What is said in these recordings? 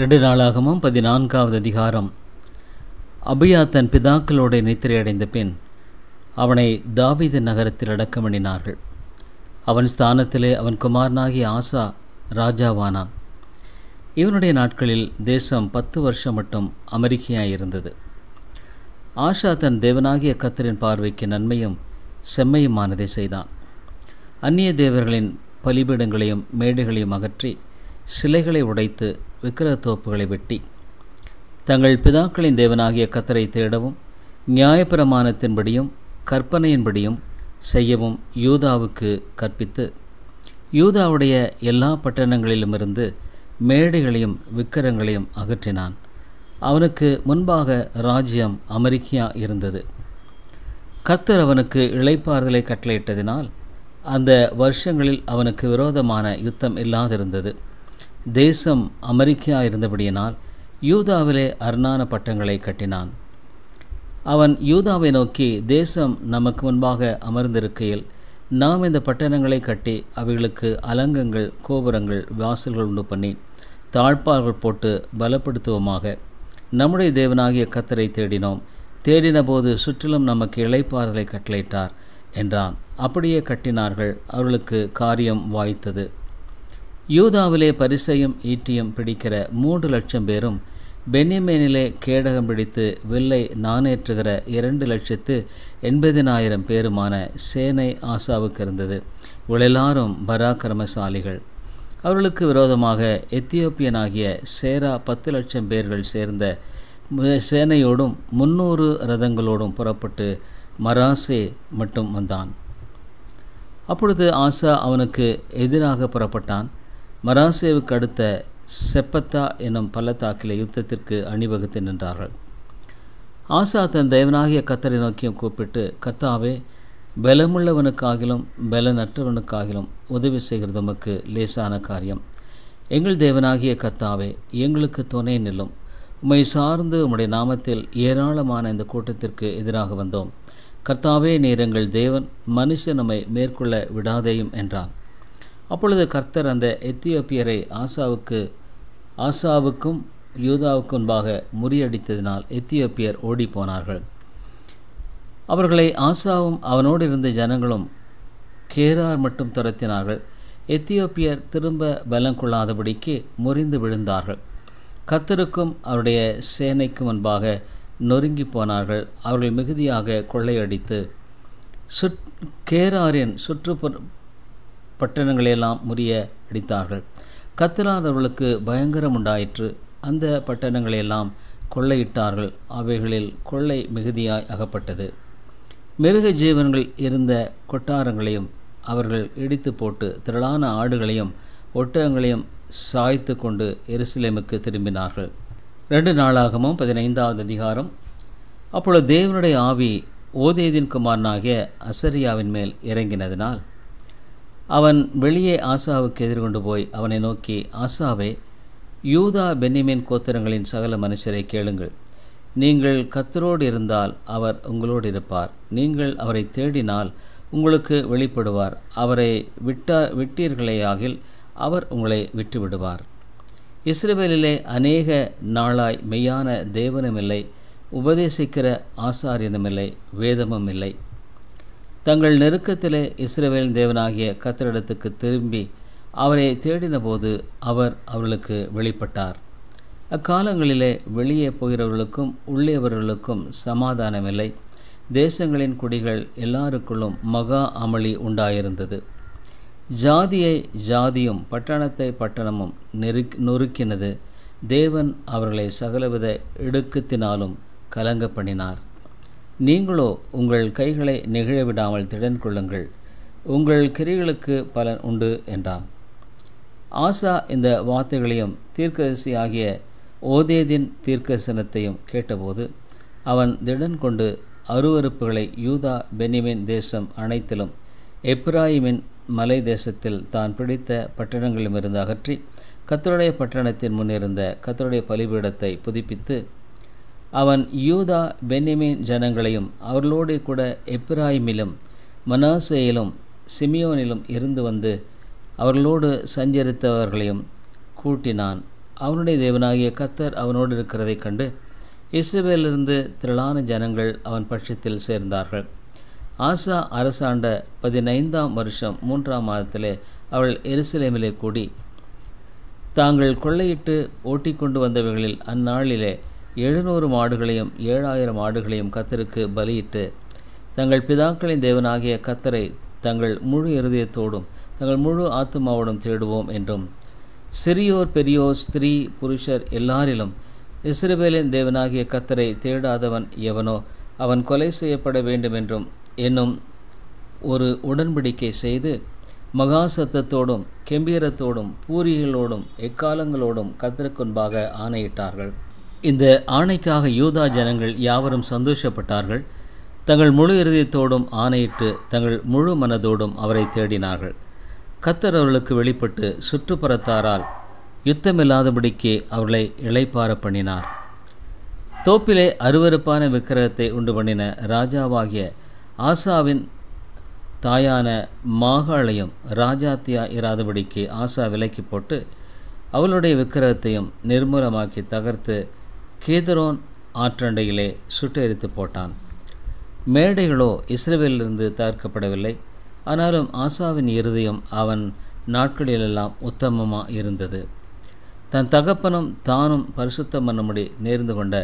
ரெண்டு நாளாகவும் பதினான்காவது அதிகாரம் அபியா தன் பிதாக்களோட நித்திரையடைந்த பின் அவனை தாவித நகரத்தில் அடக்கமணினார்கள் அவன் ஸ்தானத்திலே அவன் குமாரனாகிய ஆசா ராஜாவானான் இவனுடைய நாட்களில் தேசம் பத்து வருஷம் மட்டும் அமெரிக்கையாயிருந்தது ஆஷா தன் தேவனாகிய கத்தரின் பார்வைக்கு நன்மையும் செம்மையுமானதை செய்தான் அந்நிய தேவர்களின் பலிபீடங்களையும் மேடைகளையும் அகற்றி சிலைகளை உடைத்து விக்கிரத்தோப்புகளை வெட்டி தங்கள் பிதாக்களின் தேவனாகிய கத்தரை தேடவும் நியாயப்பிரமாணத்தின்படியும் கற்பனையின்படியும் செய்யவும் யூதாவுக்கு கற்பித்து யூதாவுடைய எல்லா பட்டணங்களிலுமிருந்து மேடைகளையும் விக்கிரங்களையும் அகற்றினான் அவனுக்கு முன்பாக ராஜ்யம் அமெரிக்கா இருந்தது கர்த்தர் அவனுக்கு இழைப்பாறுதலை கட்டளையிட்டதினால் அந்த வருஷங்களில் அவனுக்கு விரோதமான யுத்தம் இல்லாதிருந்தது தேசம் அமெரிக்கா இருந்தபடியினால் யூதாவிலே அர்ணான பட்டங்களை கட்டினான் அவன் யூதாவை நோக்கி தேசம் நமக்கு முன்பாக அமர்ந்திருக்கையில் நாம் இந்த பட்டணங்களை கட்டி அவைகளுக்கு அலங்கங்கள் கோபுரங்கள் வாசல்கள் உண்டு பண்ணி தாழ்ப்பார்கள் போட்டு பலப்படுத்துவோமாக நம்முடைய தேவனாகிய கத்தரை தேடினோம் தேடின போது சுற்றிலும் நமக்கு இழைப்பாறுதலை கட்டளையிட்டார் என்றான் அப்படியே கட்டினார்கள் அவர்களுக்கு காரியம் வாய்த்தது யூதாவிலே பரிசையும் ஈட்டியும் பிடிக்கிற மூன்று லட்சம் பேரும் பென்னிமேனிலே கேடகம் பிடித்து வில்லை நாணேற்றுகிற இரண்டு லட்சத்து எண்பதினாயிரம் பேருமான சேனை ஆசாவுக்கு இருந்தது இவளெல்லாரும் பராக்கிரமசாலிகள் அவர்களுக்கு விரோதமாக எத்தியோப்பியனாகிய சேரா பத்து லட்சம் பேர்கள் சேர்ந்த சேனையோடும் முன்னூறு ரதங்களோடும் புறப்பட்டு மராசே மட்டும் வந்தான் அப்பொழுது ஆசா அவனுக்கு எதிராக புறப்பட்டான் மராசேவுக்கு அடுத்த செப்பத்தா எனும் பள்ளத்தாக்கிலே யுத்தத்திற்கு அணிவகுத்து நின்றார்கள் ஆசா தன் தேவனாகிய கத்தரை நோக்கியும் கூப்பிட்டு கத்தாவே பலமுள்ளவனுக்காகிலும் பலனற்றவனுக்காகிலும் உதவி செய்கிறது நமக்கு லேசான காரியம் எங்கள் தேவனாகிய கத்தாவே எங்களுக்கு துணை நில்லும் உம்மை சார்ந்து உம்முடைய நாமத்தில் ஏராளமான இந்த கூட்டத்திற்கு எதிராக வந்தோம் கர்த்தாவே நீர் எங்கள் தேவன் மனுஷன் நம்மை மேற்கொள்ள விடாதேயும் என்றான் அப்பொழுது கர்த்தர் அந்த எத்தியோப்பியரை ஆசாவுக்கு ஆசாவுக்கும் யூதாவுக்கு முன்பாக முறியடித்ததினால் எத்தியோப்பியர் ஓடிப்போனார்கள் அவர்களை ஆசாவும் அவனோடு இருந்த ஜனங்களும் கேரார் மட்டும் துரத்தினார்கள் எத்தியோப்பியர் திரும்ப பலம் கொள்ளாதபடிக்கு முறிந்து விழுந்தார்கள் கத்தருக்கும் அவருடைய சேனைக்கும் முன்பாக நொறுங்கி போனார்கள் அவர்கள் மிகுதியாக கொள்ளையடித்து சுற் கேராரின் சுற்றுப்புற பட்டணங்களையெல்லாம் முறிய அடித்தார்கள் கத்திரானவர்களுக்கு பயங்கரம் உண்டாயிற்று அந்த பட்டணங்களையெல்லாம் கொள்ளையிட்டார்கள் அவைகளில் கொள்ளை மிகுதியாய் அகப்பட்டது மிருக ஜீவன்கள் இருந்த கொட்டாரங்களையும் அவர்கள் இடித்து போட்டு திரளான ஆடுகளையும் ஒட்டகங்களையும் சாய்த்து கொண்டு எருசலேமுக்கு திரும்பினார்கள் ரெண்டு நாளாகவும் பதினைந்தாவது அதிகாரம் அப்பொழுது தேவனுடைய ஆவி ஓதேதின் குமாரனாகிய அசரியாவின் மேல் இறங்கினதினால் அவன் வெளியே ஆசாவுக்கு எதிர்கொண்டு போய் அவனை நோக்கி ஆசாவே யூதா பென்னிமின் கோத்திரங்களின் சகல மனுஷரை கேளுங்கள் நீங்கள் கத்தரோடு இருந்தால் அவர் உங்களோடு இருப்பார் நீங்கள் அவரை தேடினால் உங்களுக்கு வெளிப்படுவார் அவரை விட்டா விட்டீர்களேயாகில் அவர் உங்களை விட்டுவிடுவார் இஸ்ரேலிலே அநேக நாளாய் மெய்யான தேவனுமில்லை உபதேசிக்கிற ஆசாரியனுமில்லை வேதமும் இல்லை தங்கள் நெருக்கத்திலே இஸ்ரேவேல் தேவனாகிய கத்தரிடத்துக்கு திரும்பி அவரை தேடினபோது அவர் அவர்களுக்கு வெளிப்பட்டார் அக்காலங்களிலே வெளியே போகிறவர்களுக்கும் உள்ளேவர்களுக்கும் சமாதானமில்லை தேசங்களின் குடிகள் எல்லாருக்குள்ளும் மகா அமளி உண்டாயிருந்தது ஜாதியை ஜாதியும் பட்டணத்தை பட்டணமும் நெருக் நொறுக்கினது தேவன் அவர்களை சகலவித இடுக்கத்தினாலும் கலங்க பண்ணினார் நீங்களோ உங்கள் கைகளை நெகிழ விடாமல் திடன் கொள்ளுங்கள் உங்கள் கிரிகளுக்கு பலன் உண்டு என்றான் ஆசா இந்த வார்த்தைகளையும் தீர்க்கதரிசி ஆகிய ஓதேதின் தீர்க்கசனத்தையும் கேட்டபோது அவன் திடன் கொண்டு அருவறுப்புகளை யூதா பெனிமின் தேசம் அனைத்திலும் எப்ராஹிமின் மலை தேசத்தில் தான் பிடித்த பட்டணங்களிலிருந்து அகற்றி கத்தருடைய பட்டணத்தின் முன்னிருந்த கத்தருடைய பலிபீடத்தை புதுப்பித்து அவன் யூதா பென்னிமின் ஜனங்களையும் அவர்களோடு கூட எப்ராஹிமிலும் மனாசேயிலும் சிமியோனிலும் இருந்து வந்து அவர்களோடு சஞ்சரித்தவர்களையும் கூட்டினான் அவனுடைய தேவனாகிய கத்தர் அவனோடு இருக்கிறதைக் கண்டு இஸ்ரேலிருந்து திரளான ஜனங்கள் அவன் பட்சத்தில் சேர்ந்தார்கள் ஆசா அரசாண்ட பதினைந்தாம் வருஷம் மூன்றாம் மாதத்திலே அவள் எருசலேமிலே கூடி தாங்கள் கொள்ளையிட்டு ஓட்டிக்கொண்டு வந்தவர்களில் அந்நாளிலே எழுநூறு மாடுகளையும் ஏழாயிரம் ஆடுகளையும் கத்தருக்கு பலியிட்டு தங்கள் பிதாக்களின் தேவனாகிய கத்தரை தங்கள் முழு இருதயத்தோடும் தங்கள் முழு ஆத்மாவோடும் தேடுவோம் என்றும் சிறியோர் பெரியோர் ஸ்திரீ புருஷர் எல்லாரிலும் இஸ்ரேவேலின் தேவனாகிய கத்தரை தேடாதவன் எவனோ அவன் கொலை செய்யப்பட வேண்டும் என்றும் என்னும் ஒரு உடன்படிக்கை செய்து மகா சத்தத்தோடும் கெம்பீரத்தோடும் பூரிகளோடும் எக்காலங்களோடும் கத்திற்குன்பாக ஆணையிட்டார்கள் இந்த ஆணைக்காக யூதா ஜனங்கள் யாவரும் சந்தோஷப்பட்டார்கள் தங்கள் முழு இருதயத்தோடும் ஆணையிட்டு தங்கள் முழு மனதோடும் அவரை தேடினார்கள் கத்தர் அவர்களுக்கு வெளிப்பட்டு சுற்றுப்புறத்தாரால் யுத்தமில்லாதபடிக்கே அவர்களை இளைப்பார பண்ணினார் தோப்பிலே அருவறுப்பான விக்கிரகத்தை உண்டு பண்ணின ராஜாவாகிய ஆசாவின் தாயான மாகாளையும் ராஜாத்தியா இராதபடிக்கு ஆசா விலக்கி போட்டு அவளுடைய விக்கிரகத்தையும் நிர்மூலமாக்கி தகர்த்து கேதரோன் ஆற்றண்டையிலே சுட்டெரித்து போட்டான் மேடைகளோ இஸ்ரேலிலிருந்து தவிர்க்கப்படவில்லை ஆனாலும் ஆசாவின் இருதயம் அவன் நாட்களிலெல்லாம் உத்தமமாக இருந்தது தன் தகப்பனும் தானும் பரிசுத்தம் பண்ணும்படி நேர்ந்து கொண்ட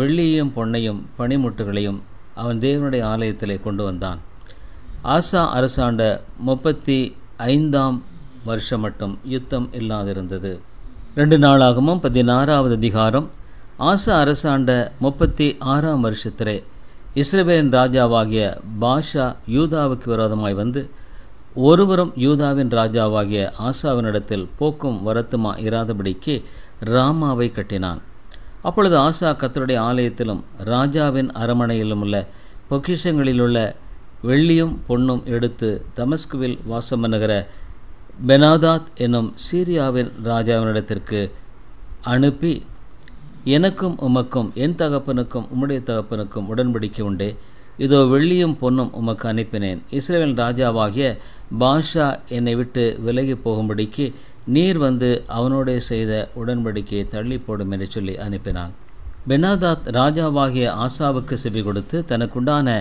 வெள்ளியையும் பொன்னையும் பனிமுட்டுகளையும் அவன் தேவனுடைய ஆலயத்திலே கொண்டு வந்தான் ஆசா அரசாண்ட முப்பத்தி ஐந்தாம் வருஷம் மட்டும் யுத்தம் இல்லாதிருந்தது ரெண்டு நாளாகவும் பதினாறாவது அதிகாரம் ஆசா அரசாண்ட முப்பத்தி ஆறாம் வருஷத்திலே இஸ்ரேலின் ராஜாவாகிய பாஷா யூதாவுக்கு விரோதமாய் வந்து ஒருவரும் யூதாவின் ராஜாவாகிய ஆசாவினிடத்தில் போக்கும் வரத்துமா இராதபடிக்கு ராமாவை கட்டினான் அப்பொழுது ஆசா கத்தருடைய ஆலயத்திலும் ராஜாவின் அரமனையிலும் உள்ள பொக்கிஷங்களிலுள்ள வெள்ளியும் பொண்ணும் எடுத்து தமஸ்குவில் வாசம் பண்ணுகிற பெனாதாத் என்னும் சீரியாவின் ராஜாவினிடத்திற்கு அனுப்பி எனக்கும் உமக்கும் என் தகப்பனுக்கும் உம்முடைய தகப்பனுக்கும் உடன்படிக்கை உண்டு இதோ வெள்ளியும் பொன்னும் உமக்கு அனுப்பினேன் இஸ்ரேலின் ராஜாவாகிய பாஷா என்னை விட்டு விலகி போகும்படிக்கு நீர் வந்து அவனோடே செய்த உடன்படிக்கையை தள்ளி போடும் என்று சொல்லி அனுப்பினான் பெனாதாத் ராஜாவாகிய ஆசாவுக்கு செபி கொடுத்து தனக்குண்டான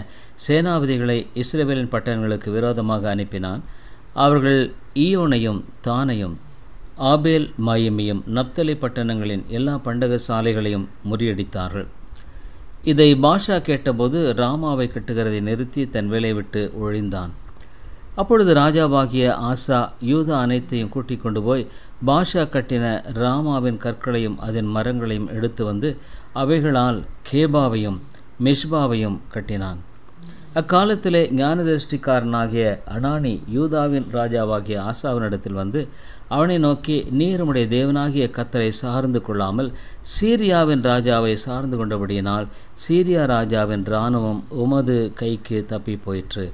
சேனாபதிகளை இஸ்ரேலின் பட்டணங்களுக்கு விரோதமாக அனுப்பினான் அவர்கள் ஈயோனையும் தானையும் ஆபேல் மாயமியும் நப்தலி பட்டணங்களின் எல்லா பண்டக சாலைகளையும் முறியடித்தார்கள் இதை பாஷா கேட்டபோது ராமாவை கட்டுகிறதை நிறுத்தி தன் வேலை விட்டு ஒழிந்தான் அப்பொழுது ராஜாவாகிய ஆசா யூதா அனைத்தையும் கூட்டிக் கொண்டு போய் பாஷா கட்டின ராமாவின் கற்களையும் அதன் மரங்களையும் எடுத்து வந்து அவைகளால் கேபாவையும் மிஷ்பாவையும் கட்டினான் அக்காலத்திலே ஞானதிருஷ்டிக்காரனாகிய அனானி யூதாவின் ராஜாவாகிய ஆசாவினிடத்தில் வந்து அவனை நோக்கி நீருமுடைய தேவனாகிய கத்தரை சார்ந்து கொள்ளாமல் சீரியாவின் ராஜாவை சார்ந்து கொண்டபடியினால் சீரியா ராஜாவின் இராணுவம் உமது கைக்கு தப்பி போயிற்று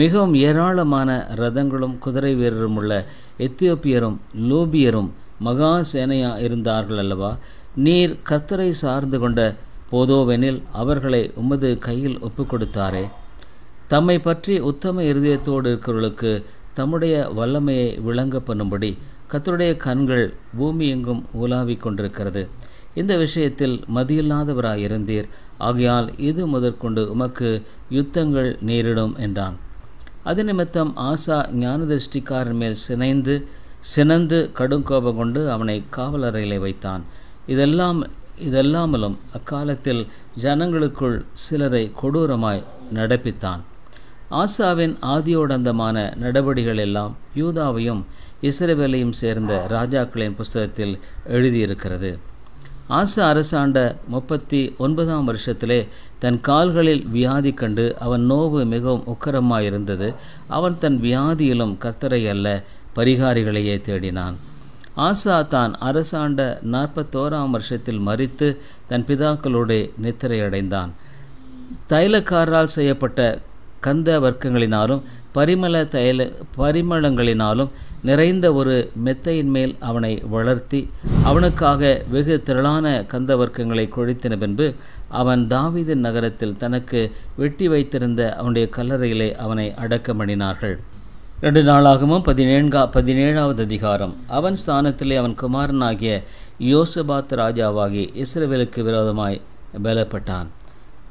மிகவும் ஏராளமான ரதங்களும் குதிரை வீரரும் உள்ள எத்தியோப்பியரும் லூபியரும் மகா சேனையா இருந்தார்கள் அல்லவா நீர் கத்தரை சார்ந்து கொண்ட போதோவெனில் அவர்களை உமது கையில் ஒப்புக்கொடுத்தாரே கொடுத்தாரே தம்மை பற்றி உத்தம இருதயத்தோடு இருக்கிறவர்களுக்கு தம்முடைய வல்லமையை விளங்க பண்ணும்படி கத்தருடைய கண்கள் பூமி எங்கும் உலாவிக் கொண்டிருக்கிறது இந்த விஷயத்தில் மதியில்லாதவராக இருந்தீர் ஆகையால் இது முதற்கொண்டு உமக்கு யுத்தங்கள் நேரிடும் என்றான் அது நிமித்தம் ஆசா ஞானதிருஷ்டிக்காரன் மேல் சினைந்து சினந்து கடும் கோபம் கொண்டு அவனை காவலறையிலே வைத்தான் இதெல்லாம் இதெல்லாமலும் அக்காலத்தில் ஜனங்களுக்குள் சிலரை கொடூரமாய் நடப்பித்தான் ஆசாவின் ஆதியோடந்தமான நடவடிகள் எல்லாம் யூதாவையும் இஸ்ரேவேலையும் சேர்ந்த ராஜாக்களின் புஸ்தகத்தில் எழுதியிருக்கிறது ஆசா அரசாண்ட முப்பத்தி ஒன்பதாம் வருஷத்திலே தன் கால்களில் வியாதி கண்டு அவன் நோவு மிகவும் உக்கரமாயிருந்தது அவன் தன் வியாதியிலும் கத்தரை அல்ல பரிகாரிகளையே தேடினான் ஆசா தான் அரசாண்ட நாற்பத்தோராம் வருஷத்தில் மறித்து தன் பிதாக்களோடு நித்திரையடைந்தான் தைலக்காரால் செய்யப்பட்ட கந்த வர்க்கங்களினாலும் பரிமள தைல பரிமளங்களினாலும் நிறைந்த ஒரு மெத்தையின் மேல் அவனை வளர்த்தி அவனுக்காக வெகு திரளான கந்த வர்க்கங்களை கொழித்தின பின்பு அவன் தாவீதின் நகரத்தில் தனக்கு வெட்டி வைத்திருந்த அவனுடைய கல்லறையிலே அவனை அடக்கமணினார்கள் ரெண்டு நாளாகவும் பதினேழா பதினேழாவது அதிகாரம் அவன் ஸ்தானத்திலே அவன் குமாரனாகிய யோசபாத் ராஜாவாகி இஸ்ரேவேலுக்கு விரோதமாய் பலப்பட்டான்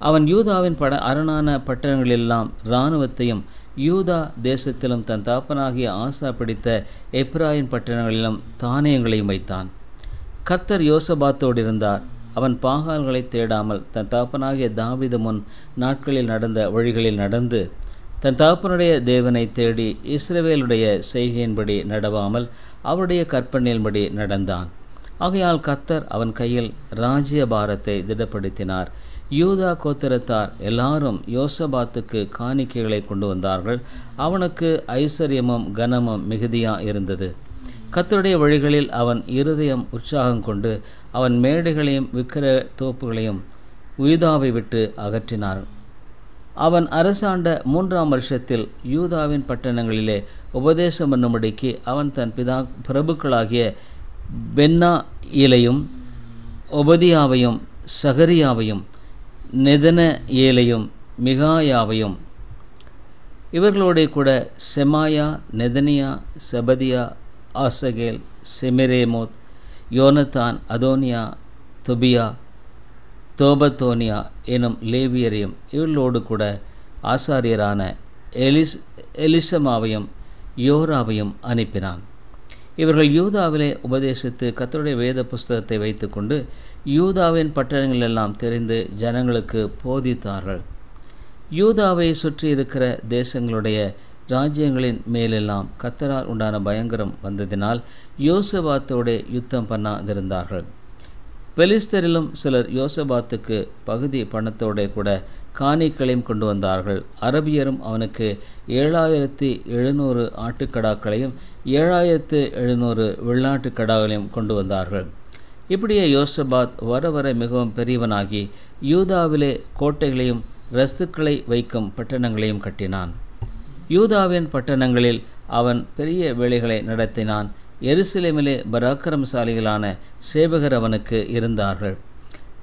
அவன் யூதாவின் பட அரணான பட்டணங்களெல்லாம் இராணுவத்தையும் யூதா தேசத்திலும் தன் தாப்பனாகிய ஆசா பிடித்த எப்ராயின் பட்டணங்களிலும் தானியங்களையும் வைத்தான் கர்த்தர் யோசபாத்தோடு இருந்தார் அவன் பாகால்களை தேடாமல் தன் தாப்பனாகிய தாவித முன் நாட்களில் நடந்த வழிகளில் நடந்து தன் தாப்பனுடைய தேவனை தேடி இஸ்ரவேலுடைய செய்கையின்படி நடவாமல் அவருடைய கற்பனையின்படி நடந்தான் ஆகையால் கர்த்தர் அவன் கையில் ராஜ்ய பாரத்தை திடப்படுத்தினார் யூதா கோத்திரத்தார் எல்லாரும் யோசபாத்துக்கு காணிக்கைகளை கொண்டு வந்தார்கள் அவனுக்கு ஐஸ்வர்யமும் கனமும் மிகுதியாக இருந்தது கத்தருடைய வழிகளில் அவன் இருதயம் உற்சாகம் கொண்டு அவன் மேடைகளையும் விக்கிர தோப்புகளையும் உய்தாவை விட்டு அகற்றினார் அவன் அரசாண்ட மூன்றாம் வருஷத்தில் யூதாவின் பட்டணங்களிலே உபதேசம் பண்ணும்படிக்கு அவன் தன் பிதா பிரபுக்களாகிய பென்னா இலையும் ஒபதியாவையும் சகரியாவையும் நெதன ஏலையும் மிகாயாவையும் இவர்களோட கூட செமாயா நெதனியா செபதியா ஆசகேல் செமிரேமோத் யோனத்தான் அதோனியா தொபியா தோபத்தோனியா எனும் லேவியரையும் இவர்களோடு கூட ஆசாரியரான எலிஸ் எலிசமாவையும் யோராவையும் அனுப்பினான் இவர்கள் யூதாவிலே உபதேசித்து கத்தருடைய வேத புஸ்தகத்தை வைத்துக்கொண்டு யூதாவின் பட்டணங்கள் எல்லாம் தெரிந்து ஜனங்களுக்கு போதித்தார்கள் யூதாவை சுற்றி இருக்கிற தேசங்களுடைய ராஜ்யங்களின் மேலெல்லாம் கத்தரால் உண்டான பயங்கரம் வந்ததினால் யோசபாத்தோடு யுத்தம் பண்ணாதிருந்தார்கள் பெலிஸ்தரிலும் சிலர் யோசபாத்துக்கு பகுதி பணத்தோட கூட காணிக்களையும் கொண்டு வந்தார்கள் அரபியரும் அவனுக்கு ஏழாயிரத்தி எழுநூறு ஆட்டுக்கடாக்களையும் ஏழாயிரத்து எழுநூறு வெள்ளாட்டுக்கடாக்களையும் கொண்டு வந்தார்கள் இப்படியே யோசபாத் வர வர மிகவும் பெரியவனாகி யூதாவிலே கோட்டைகளையும் ரஸ்துக்களை வைக்கும் பட்டணங்களையும் கட்டினான் யூதாவின் பட்டணங்களில் அவன் பெரிய வேலைகளை நடத்தினான் எருசலேமிலே பராக்கிரமசாலிகளான சேவகர் அவனுக்கு இருந்தார்கள்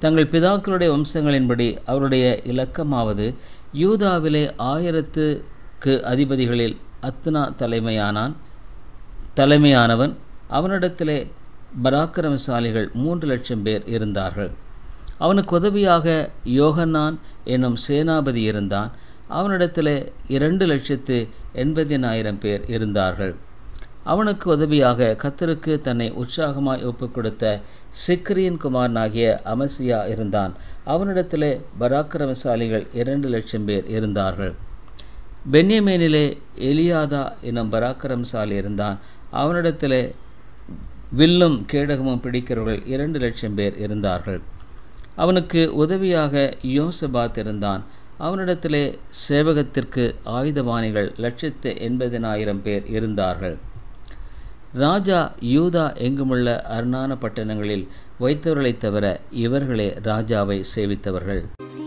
தங்கள் பிதாக்களுடைய வம்சங்களின்படி அவருடைய இலக்கமாவது யூதாவிலே ஆயிரத்துக்கு அதிபதிகளில் அத்னா தலைமையானான் தலைமையானவன் அவனிடத்திலே பராக்கிரமசாலிகள் மூன்று லட்சம் பேர் இருந்தார்கள் அவனுக்கு உதவியாக யோகனான் என்னும் சேனாபதி இருந்தான் அவனிடத்தில் இரண்டு லட்சத்து எண்பதினாயிரம் பேர் இருந்தார்கள் அவனுக்கு உதவியாக கத்தருக்கு தன்னை உற்சாகமாய் ஒப்புக் கொடுத்த சிக்ரியன் குமாரனாகிய அமசியா இருந்தான் அவனிடத்தில் பராக்கிரமசாலிகள் இரண்டு லட்சம் பேர் இருந்தார்கள் பென்யமேனிலே எலியாதா என்னும் பராக்கிரமசாலி இருந்தான் அவனிடத்தில் வில்லும் கேடகமும் பிடிக்கிறவர்கள் இரண்டு லட்சம் பேர் இருந்தார்கள் அவனுக்கு உதவியாக யோசபாத் இருந்தான் அவனிடத்திலே சேவகத்திற்கு ஆயுதபாணிகள் லட்சத்து எண்பதினாயிரம் பேர் இருந்தார்கள் ராஜா யூதா எங்குமுள்ள அரணான பட்டணங்களில் வைத்தவர்களைத் தவிர இவர்களே ராஜாவை சேவித்தவர்கள்